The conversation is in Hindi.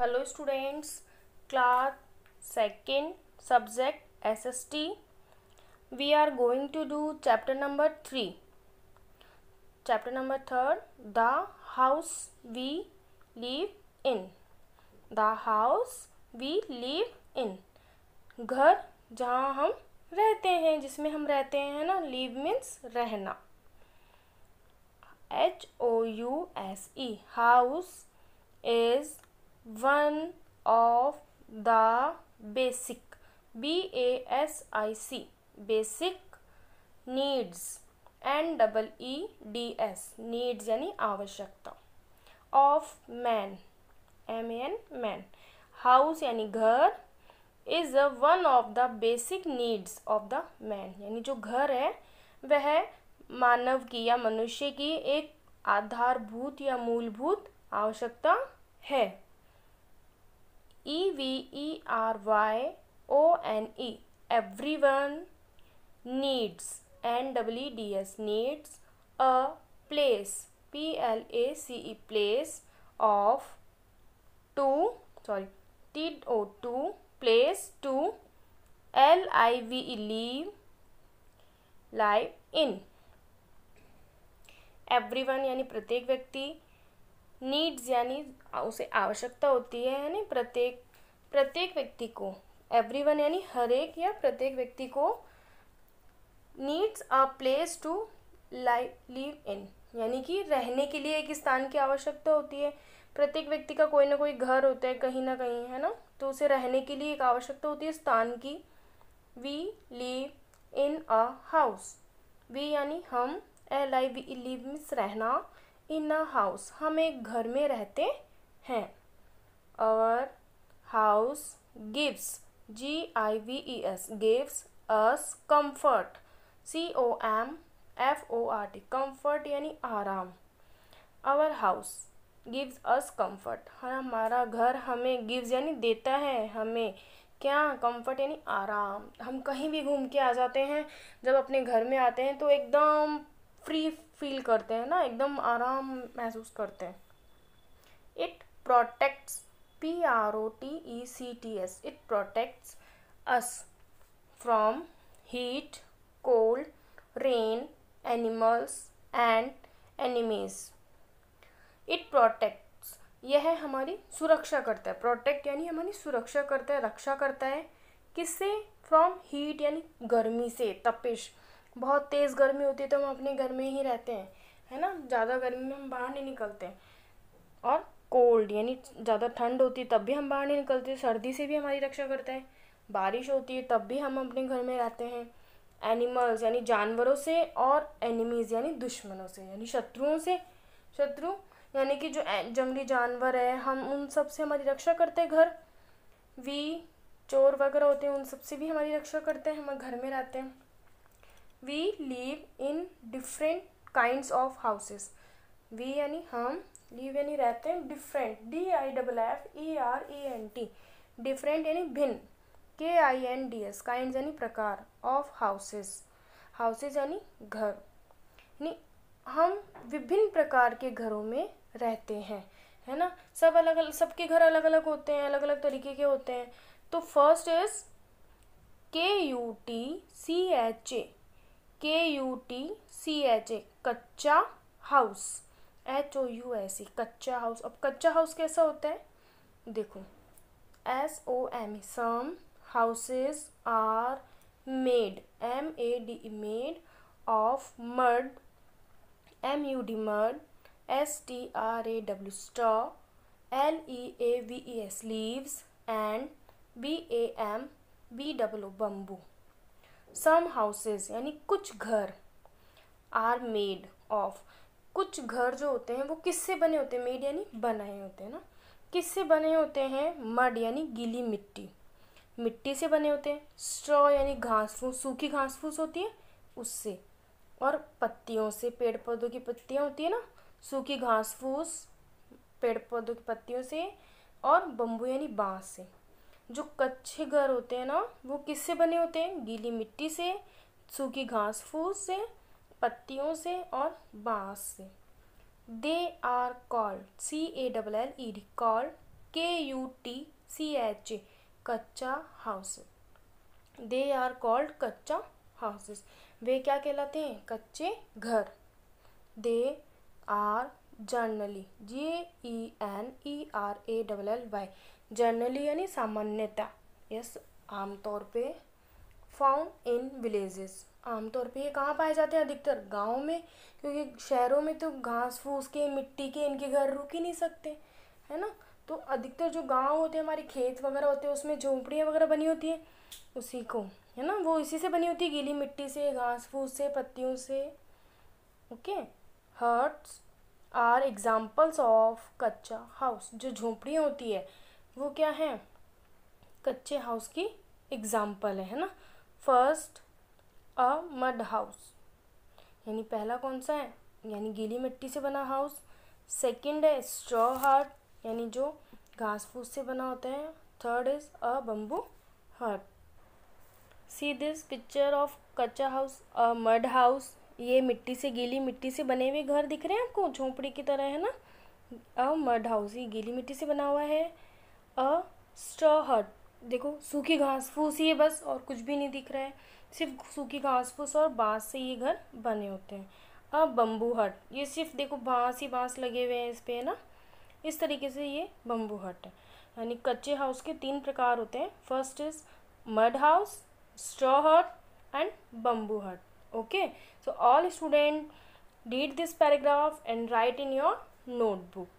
hello students class second subject SST we are going to do chapter number three chapter number third the house we live in the house we live in घर जहाँ हम रहते हैं जिसमें हम रहते हैं ना लिव मीन्स रहना H O U S E house is one of the basic B A S I C basic needs N double E D S needs यानी आवश्यकता of man M N man house यानी घर is one of the basic needs of the man यानी जो घर है वह मानव की या मनुष्य की एक आधारभूत या मूलभूत आवश्यकता है E V E R Y O N E everyone needs N W -E D S needs a place P L A C E place of to sorry T O two place to L I V E leave live in everyone यानी प्रत्येक व्यक्ति नीड्स यानी उसे आवश्यकता होती है यानी प्रत्येक प्रत्येक व्यक्ति को एवरीवन यानी हर एक या प्रत्येक व्यक्ति को needs a place to live live in यानी कि रहने के लिए एक स्थान की आवश्यकता होती है प्रत्येक व्यक्ति का कोई ना कोई घर होता है कहीं ना कहीं है ना तो उसे रहने के लिए एक आवश्यकता होती है स्थान की we live in a house we यानी हम L I V live means रहना इन अ हाउस हम एक घर में रहते हैं और house gives G I V E S gives us comfort C O M F O R T comfort यानी आराम आवर हाउस गिव्स अस हर हमारा घर हमें गिव्स यानी देता है हमें क्या कम्फर्ट यानी आराम हम कहीं भी घूम के आ जाते हैं जब अपने घर में आते हैं तो एकदम फ्री फील करते हैं ना एकदम आराम महसूस करते हैं it protects P R O T E C T S it protects us from heat cold rain animals and enemies it protects यह हमारी सुरक्षा करता है प्रोटेक्ट यानी हमारी सुरक्षा करता है रक्षा करता है किससे फ्रॉम हीट यानी गर्मी से तपिश बहुत तेज़ गर्मी होती है तो हम अपने घर में ही रहते हैं है ना ज़्यादा गर्मी में हम बाहर नहीं निकलते और कोल्ड यानी ज़्यादा ठंड होती है तब भी हम बाहर नहीं निकलते सर्दी से भी हमारी रक्षा करता है बारिश होती है तब भी हम अपने घर में रहते हैं एनिमल्स यानी जानवरों से और एनिमीज़ यानी दुश्मनों से यानी शत्रुओं से शत्रु यानी कि जो जंगली जानवर है हम उन सब से हमारी रक्षा करते हैं घर वी चोर वगैरह होते हैं उन सब से भी हमारी रक्षा करते हैं हम घर में रहते हैं we live in different kinds of houses we यानी हम लिव यानी रहते हैं different D I double F E R A N T different यानी भिन्न के I N D S kind यानी प्रकार ऑफ हाउसेस हाउसेज यानी घर यानी हम विभिन्न प्रकार के घरों में रहते हैं है ना सब अलग अलग सबके घर अलग अलग होते हैं अलग अलग तरीके के होते हैं तो first is K U T C H A K U T C H A kutcha house H O U S E kutcha house अब कच्चा हाउस कैसा होता है देखो S O M E some houses are made M A D E made of mud M U D mud S T R A W straw L E A V E S leaves and B A M B W bamboo some houses यानी कुछ घर आर मेड ऑफ कुछ घर जो होते हैं वो किससे बने होते हैं मेड यानी बनाए होते हैं ना किससे बने होते हैं मड यानी गीली मिट्टी मिट्टी से बने होते हैं स्ट्रॉ यानी घास फूस सूखी घास फूस होती है उससे और पत्तियों से पेड़ पौधों की पत्तियाँ होती है ना सूखी घास फूस पेड़ पौधों की पत्तियों से और बम्बू यानी बाँस से जो कच्चे घर होते हैं ना वो किससे बने होते हैं गीली मिट्टी से सूखी घास फूस से पत्तियों से और बाँस से they are called C A double L E D called K U T C H A kutcha house they are called kutcha houses वे क्या कहलाते हैं कच्चे घर they are generally G E N E R A double L Y generally यानी सामान्यता यस आमतौर पे फाउंड इन विलेजेस आमतौर पे ये कहाँ पाए जाते हैं अधिकतर गाँव में क्योंकि शहरों में तो घास फूस के मिट्टी के इनके घर रुक ही नहीं सकते है ना तो अधिकतर जो गांव होते हैं हमारे खेत वगैरह होते हैं उसमें झोंपड़ियाँ वगैरह बनी होती हैं उसी को है ना वो इसी से बनी होती है गीली मिट्टी से घास फूस से पत्तियों से okay huts are examples of kutcha house जो झोंपड़ियाँ होती है वो क्या है कच्चे हाउस की एग्ज़ाम्पल है ना फर्स्ट अ मड हाउस यानी पहला कौन सा है यानी गीली मिट्टी से बना हाउस सेकंड है स्ट्रॉ हार्ट यानी जो घास फूस से बना होता है third is a bamboo hut see this picture of kutcha house a mud house ये मिट्टी से गीली मिट्टी से बने हुए घर दिख रहे हैं आपको झोंपड़ी की तरह है ना अ मड हाउस ये गीली मिट्टी से बना हुआ है अ स्ट्रॉ हट देखो सूखी घास फूस ये बस और कुछ भी नहीं दिख रहा है सिर्फ सूखी घास फूस और बाँस से ये घर बने होते हैं अ बम्बू हट ये सिर्फ देखो बाँस ही बाँस लगे हुए हैं इस पर है ना इस तरीके से ये बम्बू हट है यानी कच्चे हाउस के तीन प्रकार होते हैं first is mud house straw hut and bamboo hut okay so all students read this paragraph and write in your notebook